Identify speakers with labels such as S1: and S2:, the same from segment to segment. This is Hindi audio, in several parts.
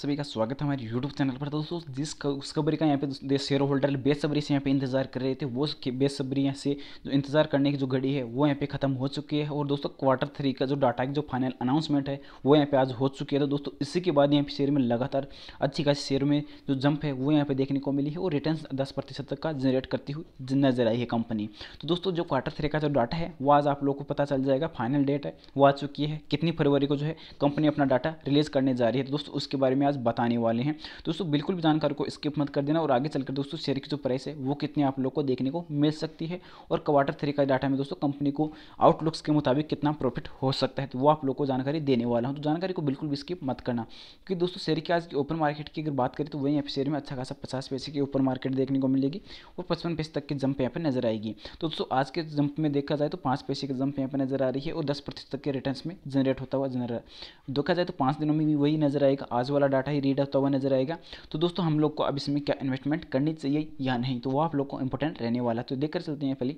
S1: सभी का स्वागत है हमारे यूट्यूब चैनल पर दोस्तों जिस खुशखबरी का यहाँ पे शेयर होल्डर बेसब्री से यहाँ पे इंतजार कर रहे थे वो बेसब्री यहाँ से जो इंतजार करने की जो घड़ी है वो यहाँ पे खत्म हो चुकी है और दोस्तों क्वार्टर थ्री का जो डाटा की जो फाइनल अनाउंसमेंट है वो यहाँ पे आज हो चुकी है तो दोस्तों इसी के बाद यहाँ पे शेयर में लगातार अच्छी खासी शेयर में जो जंप है वो यहाँ पे देखने को मिली है और रिटर्न दस प्रतिशत तक का जनरेट करती हुई नजर आई है कंपनी तो दोस्तों जो क्वार्टर थ्री का जो डाटा है वो आज आप लोग को पता चल जाएगा फाइनल डेट है वो आ चुकी है कितनी फरवरी को जो है कंपनी अपना डाटा रिलीज करने जा रही है तो दोस्तों उसके बारे में आज बताने वाले हैं दोस्तों बिल्कुल भी जानकारी को स्किप मत कर देना और आगे चलकर दोस्तों शेयर की जो प्राइस है वो कितने आप लोग को देखने को मिल सकती है और क्वार्टर थ्री का डाटा में दोस्तों कंपनी को आउटलुक्स के मुताबिक कितना प्रॉफिट हो सकता है तो वो आप लोग को जानकारी देने वाला हूँ तो जानकारी को बिल्कुल भी स्किप मत करना क्योंकि दोस्तों शेयर की आज की ओपन मार्केट की अगर बात करें तो वहीं शेयर में अच्छा खासा पचास पैसे की ओपन मार्केट देखने को मिलेगी और पचपन पैसे तक की जंप यहाँ पर नजर आएगी तो दोस्तों आज के जंप में देखा जाए तो पाँच पैसे की जंप यहाँ पर नजर आ रही है और दस प्रतिशत तक के रिटर्न में जनरेट होता हुआ जनरेट देखा जाए तो पाँच दिनों में भी वही नजर आएगा आज वाला डाटा ही रीड होता हुआ नजर आएगा तो दोस्तों हम लोग को अब इसमें क्या इन्वेस्टमेंट करनी चाहिए या नहीं तो वो आप लोग को इंपॉर्टेंट रहने वाला तो देख कर चलते हैं पहले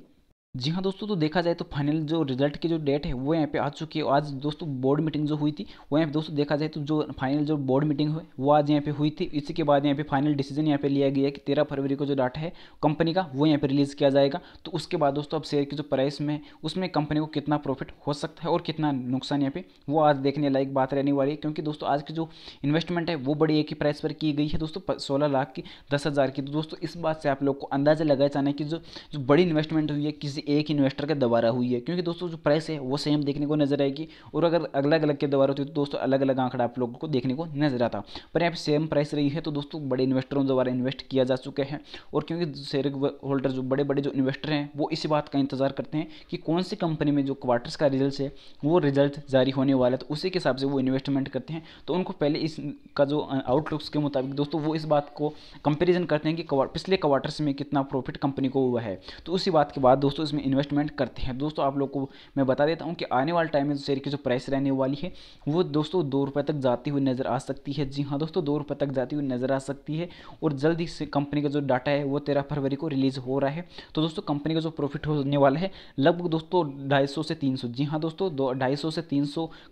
S1: जी हाँ दोस्तों तो देखा जाए तो फाइनल जो रिजल्ट की जो डेट है वो यहाँ पे आ चुकी है आज दोस्तों बोर्ड मीटिंग जो हुई थी वो यहाँ पे दोस्तों देखा जाए तो जो फाइनल जो बोर्ड मीटिंग है वो आज यहाँ पे हुई थी इसी के बाद यहाँ पे फाइनल डिसीजन यहाँ पे लिया गया कि तेरह फरवरी को जो डाटा है कंपनी का वो यहाँ पर रिलीज़ किया जाएगा तो उसके बाद दोस्तों अब शेयर की जो प्राइस में उसमें कंपनी को कितना प्रॉफिट हो सकता है और कितना नुकसान यहाँ पे वो आज देखने लायक बात रहने वाली है क्योंकि दोस्तों आज की जो इन्वेस्टमेंट है वो बड़ी एक ही प्राइस पर की गई है दोस्तों सोलह लाख की दस हज़ार की तो दोस्तों इस बात से आप लोग को अंदाजा लगाया जाना है कि जो जो बड़ी इन्वेस्टमेंट हुई है किसी किसी एक इन्वेस्टर के द्वारा हुई है क्योंकि दोस्तों जो प्राइस है वो सेम देखने को नजर आएगी और अगर अलग अलग के द्वारा होती है तो दोस्तों अलग अलग आंकड़ा आप लोगों को देखने को नजर आता पर यहाँ पर सेम प्राइस रही है तो दोस्तों बड़े इन्वेस्टरों द्वारा इन्वेस्ट किया जा चुका है और क्योंकि शेयर होल्डर जो बड़े बड़े जो इन्वेस्टर हैं वो इसी बात का इंतजार करते हैं कि कौन सी कंपनी में जो क्वार्टर्स का रिजल्ट है वो रिजल्ट जारी होने वाला है तो उसी के हिसाब से वो इन्वेस्टमेंट करते हैं तो उनको पहले इसका जो आउटलुक्स के मुताबिक दोस्तों वो इस बात को कंपेरिजन करते हैं कि पिछले क्वार्टर्स में कितना प्रॉफिट कंपनी को हुआ है तो उसी बात के बाद दोस्तों इस उसमें इन्वेस्टमेंट करते हैं दोस्तों आप लोग को मैं बता देता हूँ कि आने वाले टाइम में शेयर की जो प्राइस रहने वाली है वो दोस्तों दो रुपये तक जाती हुई नज़र आ सकती है जी हाँ दोस्तों दो रुपये तक जाती हुई नज़र आ सकती है और जल्द ही कंपनी का जो डाटा है वो तेरह फरवरी को रिलीज़ हो रहा है तो दोस्तों कंपनी का जो प्रॉफिट होने वाला है लगभग दोस्तों ढाई से तीन जी हाँ दोस्तों दो ढाई से तीन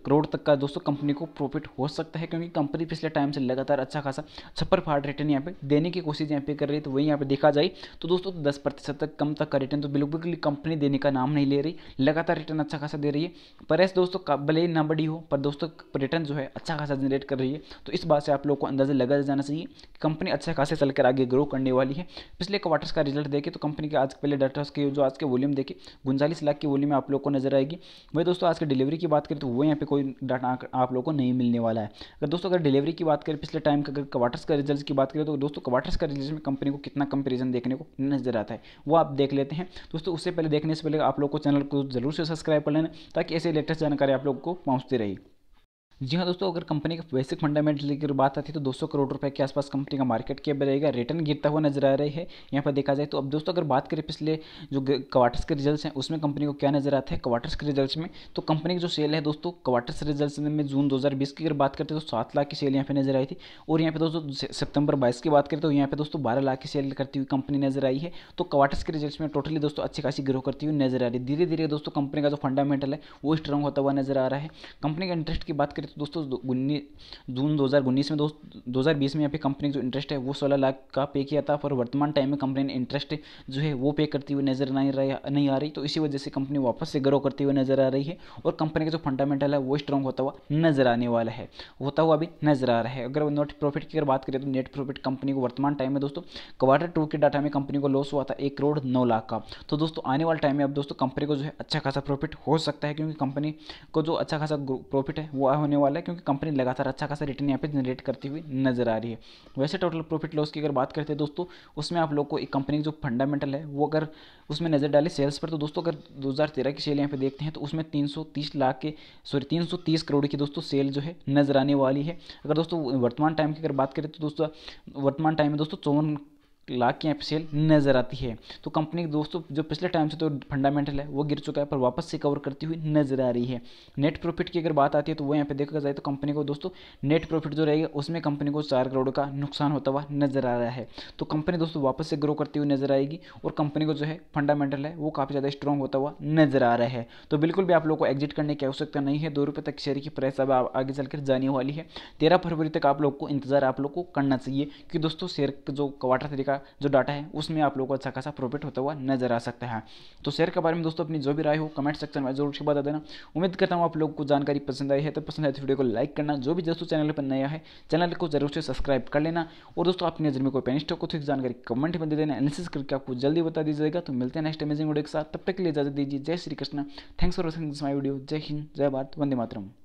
S1: करोड़ तक का दोस्तों कंपनी को प्रॉफिट हो सकता है क्योंकि कंपनी पिछले टाइम से लगातार अच्छा खासा छप्पर फाट रिटर्न यहाँ पे देने की कोशिश यहाँ पे कर रही है तो वही यहाँ पे देखा जाए तो दोस्तों दस प्रतिशत तक कम तक का रिटर्न तो बिल्कुल कंपनी देने का नाम नहीं ले रही लगातार रिटर्न अच्छा खासा दे रही है ऐसे दोस्तों भले ही ना बड़ी हो पर दोस्तों रिटर्न जो है अच्छा खासा जनरेट कर रही है तो इस बात से आप लोग को अंदाजा लगा जाना चाहिए कंपनी अच्छा खासा चल कर आगे ग्रो करने वाली है पिछले क्वार्टर्स का रिजल्ट देखे तो कंपनी के आज पहले डाटा के जो आज के वॉल्यूम देखे उनचालीस लाख की वॉल्यूम आप लोग को नजर आएगी वही दोस्तों आज की डिलीवरी की बात करें तो वो यहाँ पे कोई डाटा आप लोग को नहीं मिलने वाला है अगर दोस्तों अगर डिलीवरी की बात करें पिछले टाइम का अगर क्वार्टर्स का रिजल्ट की बात करें तो दोस्तों क्वार्टर्स का रिजल्ट में कंपनी को कितना कंपेरिजन देखने को नजर आता है वो आप देख लेते हैं दोस्तों उससे पहले देखने से पहले आप लोग को चैनल को जरूर से सब्सक्राइब कर लेना ताकि ऐसे लेटेस्ट जानकारी आप लोग को पहुँचती रही जी हाँ दोस्तों अगर कंपनी के बेसिक फंडामेंटल की बात आती है तो 200 करोड़ रुपए के आसपास कंपनी का मार्केट कैप रहेगा रिटर्न गिरता हुआ नजर आ रही है यहाँ पर देखा जाए तो अब दोस्तों अगर बात करें पिछले जो क्वार्टर्स के रिजल्ट्स हैं उसमें कंपनी को क्या नजर आता है क्वार्टर्स के रिजल्ट में तो कंपनी की जो सेल है दोस्तों क्वार्टर्स रिजल्ट में जून दो की अगर बात करते तो सात लाख की सेल यहाँ पर नजर आई थी और यहाँ पर दोस्तों सितंबर बाईस की बात करें तो यहाँ पे दोस्तों बारह लाख की सेल करती हुई कंपनी नजर आई है तो क्वार्टर्स के रिजल्ट में टोटली दोस्तों अच्छी खासी ग्रो करती हुई नजर आ रही है धीरे धीरे दोस्तों कंपनी का जो फंडामेंटल है वो स्ट्रॉन्ग होता हुआ नजर आ रहा है कंपनी का इंटरेस्ट की बात तो दोस्तों जून दो हज़ार उन्नीस में दोस्त दो हज़ार बीस में यहाँ पे कंपनी जो इंटरेस्ट है वो सोलह लाख का पे किया था पर वर्तमान टाइम में कंपनी ने इंटरेस्ट जो है वो पे करती हुई नज़र नहीं नहीं आ रही तो इसी वजह से कंपनी वापस से ग्रो करती हुई नज़र आ रही है और कंपनी का जो फंडामेंटल है वो स्ट्रॉन्ग होता हुआ नज़र आने वाला है होता हुआ अभी नज़र आ रहा है अगर नेट प्रॉफिट की अगर बात करें तो नेट प्रॉफिट कंपनी को वर्तमान टाइम में दोस्तों क्वार्टर टू के डाटा में कंपनी को लॉस हुआ था एक करोड़ नौ लाख का तो दोस्तों आने वाले टाइम में अब दोस्तों कंपनी को जो है अच्छा खासा प्रॉफिट हो सकता है क्योंकि कंपनी को जो अच्छा खासा प्रॉफिट है वो होने वाला है क्योंकि कंपनी लगातार अच्छा खासा रिटर्न यहाँ पे जनरेट करती हुई नजर आ रही है वैसे टोटल प्रॉफिट लॉस की अगर बात करते हैं दोस्तों उसमें आप लोग को एक कंपनी जो फंडामेंटल है वो अगर उसमें नज़र डाले सेल्स पर तो दोस्तों अगर 2013 की सेल यहाँ पे देखते हैं तो उसमें 330 लाख के सॉरी 330 करोड़ की दोस्तों सेल जो है नज़र आने वाली है अगर दोस्तों वर्तमान टाइम की अगर बात करें तो दोस्तों वर्तमान टाइम में दोस्तों चौवन लाख की एफ नज़र आती है तो कंपनी दोस्तों जो पिछले टाइम से तो फंडामेंटल है वो गिर चुका है पर वापस से कवर करती हुई नज़र आ रही है नेट प्रॉफिट की अगर बात आती है तो वो यहाँ पे देखा जाए तो कंपनी को दोस्तों नेट प्रॉफिट जो रहेगा उसमें कंपनी को चार करोड़ का नुकसान होता हुआ नज़र आ रहा है तो कंपनी दोस्तों वापस से ग्रो करती हुई नज़र आएगी और कंपनी को जो है फंडामेंटल है वो काफ़ी ज़्यादा स्ट्रॉन्ग होता हुआ नज़र आ रहा है तो बिल्कुल भी आप लोग को एग्जिट करने की आवश्यकता नहीं है दो रुपये तक शेयर की प्राइस अब आगे चलकर जाने वाली है तेरह फरवरी तक आप लोग को इंतजार आप लोग को करना चाहिए कि दोस्तों शेयर जो क्वार्टर तरीका का जो डाटा है उसमें आप लोगों को अच्छा खासा प्रॉफिट होता हुआ नजर आ सकता है तो शेयर के बारे में दोस्तों अपनी जो भी राय हो कमेंट सेक्शन में जरूर से बता देना उम्मीद करता हूँ आप लोग को जानकारी पसंद आई है तो पसंद आए तो वीडियो को लाइक करना जो भी दोस्तों चैनल पर नया है चैनल को जरूर से सब्सक्राइब कर लेना और दोस्तों अपनी नजर में कोई पेन स्टॉक को थोड़ी जानकारी कमेंट में दे देना एनालिसिस करके आपको जल्दी बता दीजिएगा तो मिलते हैं नेक्स्ट अमेजिंग वीडियो के साथ तब तक के लिए इजाजत दीजिए जय Shri Krishna thanks for watching this my video जय हिंद जय भारत वंदे मातरम